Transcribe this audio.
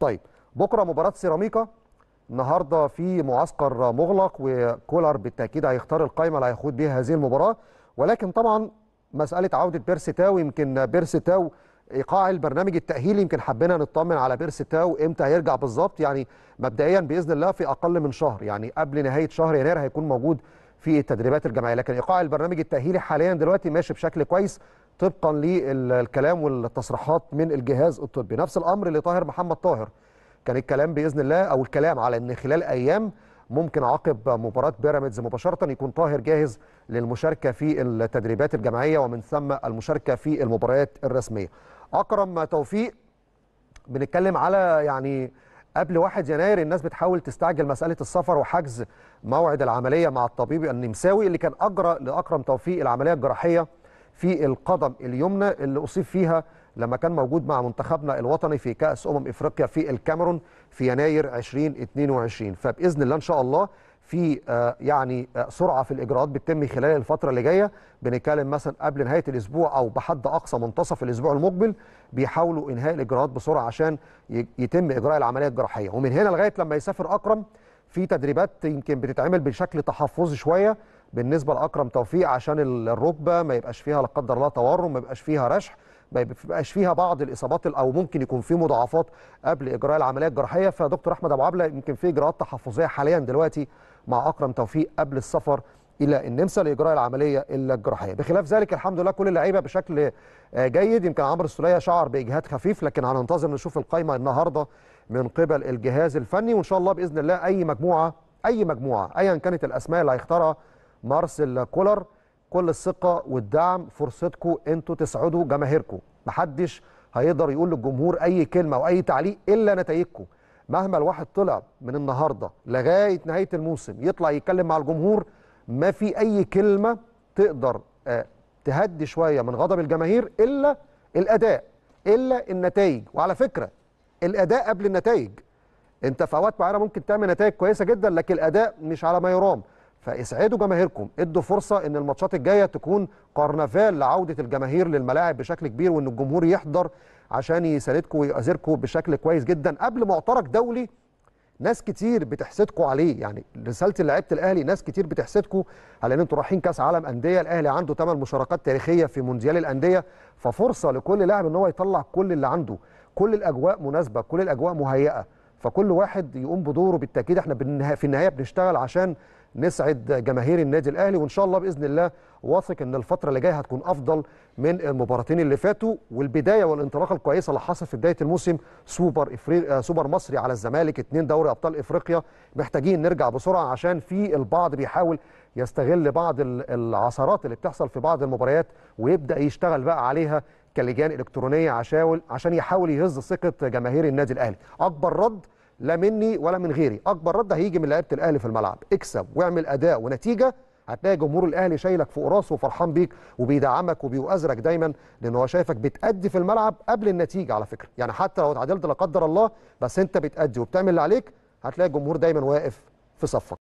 طيب بكره مباراه سيراميكا النهارده في معسكر مغلق وكولر بالتاكيد هيختار القائمه اللي هيخوض بيها هذه المباراه ولكن طبعا مساله عوده بيرسي تاو يمكن بيرسي تاو ايقاع البرنامج التاهيلي يمكن حبينا نطمن على بيرسي تاو امتى هيرجع بالظبط يعني مبدئيا باذن الله في اقل من شهر يعني قبل نهايه شهر يناير هيكون موجود في التدريبات الجماعيه لكن ايقاع البرنامج التاهيلي حاليا دلوقتي ماشي بشكل كويس طبقا للكلام والتصريحات من الجهاز الطبي نفس الامر لطاهر محمد طاهر كان الكلام باذن الله او الكلام على ان خلال ايام ممكن عقب مباراه بيراميدز مباشره يكون طاهر جاهز للمشاركه في التدريبات الجماعيه ومن ثم المشاركه في المباريات الرسميه اكرم توفيق بنتكلم على يعني قبل 1 يناير الناس بتحاول تستعجل مساله السفر وحجز موعد العمليه مع الطبيب النمساوي اللي كان اجرى لاكرم توفيق العمليه الجراحيه في القدم اليمنى اللي أصيب فيها لما كان موجود مع منتخبنا الوطني في كأس أمم إفريقيا في الكاميرون في يناير 2022 فبإذن الله إن شاء الله في آه، يعني آه، سرعه في الاجراءات بتتم خلال الفتره اللي جايه بنتكلم مثلا قبل نهايه الاسبوع او بحد اقصى منتصف الاسبوع المقبل بيحاولوا انهاء الاجراءات بسرعه عشان يتم اجراء العمليه الجراحيه ومن هنا لغايه لما يسافر اكرم في تدريبات يمكن بتتعمل بشكل تحفظي شويه بالنسبه لاكرم توفيق عشان الركبه ما يبقاش فيها لا قدر الله تورم ما يبقاش فيها رشح ما يبقاش فيها بعض الاصابات او ممكن يكون في مضاعفات قبل اجراء العمليه الجراحيه فدكتور احمد ابو عبله يمكن في اجراءات تحفظيه حاليا دلوقتي مع اكرم توفيق قبل السفر الى النمسا لاجراء العمليه الجراحيه بخلاف ذلك الحمد لله كل اللعيبه بشكل آه، جيد يمكن عمرو السوليه شعر باجهاد خفيف لكن هننتظر نشوف القائمه النهارده من قبل الجهاز الفني وان شاء الله باذن الله اي مجموعه اي مجموعه ايا كانت الاسماء اللي هيختارها مارسيل كولر كل الثقه والدعم فرصتكم انتوا تسعدوا جماهيركم محدش هيقدر يقول للجمهور اي كلمه او اي تعليق الا نتائجكم مهما الواحد طلع من النهارده لغايه نهايه الموسم يطلع يتكلم مع الجمهور ما في اي كلمه تقدر آه، تهدي شويه من غضب الجماهير الا الاداء الا النتائج وعلى فكره الاداء قبل النتائج انت في اوقات معينه ممكن تعمل نتائج كويسه جدا لكن الاداء مش على ما يرام فاسعدوا جماهيركم ادوا فرصه ان الماتشات الجايه تكون كرنفال لعوده الجماهير للملاعب بشكل كبير وان الجمهور يحضر عشان يساندكم ويؤازركم بشكل كويس جدا قبل معترك دولي ناس كتير بتحسدكم عليه يعني رساله لعيبه الاهلي ناس كتير بتحسدكم على ان انتوا رايحين كاس عالم انديه الاهلي عنده 8 مشاركات تاريخيه في مونديال الانديه ففرصه لكل لاعب ان هو يطلع كل اللي عنده كل الاجواء مناسبه كل الاجواء مهيئه فكل واحد يقوم بدوره بالتاكيد احنا في النهايه بنشتغل عشان نسعد جماهير النادي الاهلي وان شاء الله باذن الله واثق ان الفتره اللي جايه هتكون افضل من المباراتين اللي فاتوا والبدايه والانطلاقه الكويسه اللي حصلت في بدايه الموسم سوبر إفري... آه، سوبر مصري على الزمالك اثنين دوري ابطال افريقيا محتاجين نرجع بسرعه عشان في البعض بيحاول يستغل بعض العصرات اللي بتحصل في بعض المباريات ويبدا يشتغل بقى عليها كلجان الكترونيه عشاول عشان يحاول يهز ثقه جماهير النادي الاهلي اكبر رد لا مني ولا من غيري اكبر رد هيجي من لعيبه الاهلي في الملعب اكسب واعمل اداء ونتيجه هتلاقي جمهور الاهلي شايلك فوق راسه وفرحان بيك وبيدعمك وبيؤازرك دايما لان هو شايفك بتأدي في الملعب قبل النتيجه على فكره يعني حتى لو اتعادلت لا قدر الله بس انت بتأدي وبتعمل اللي عليك هتلاقي الجمهور دايما واقف في صفك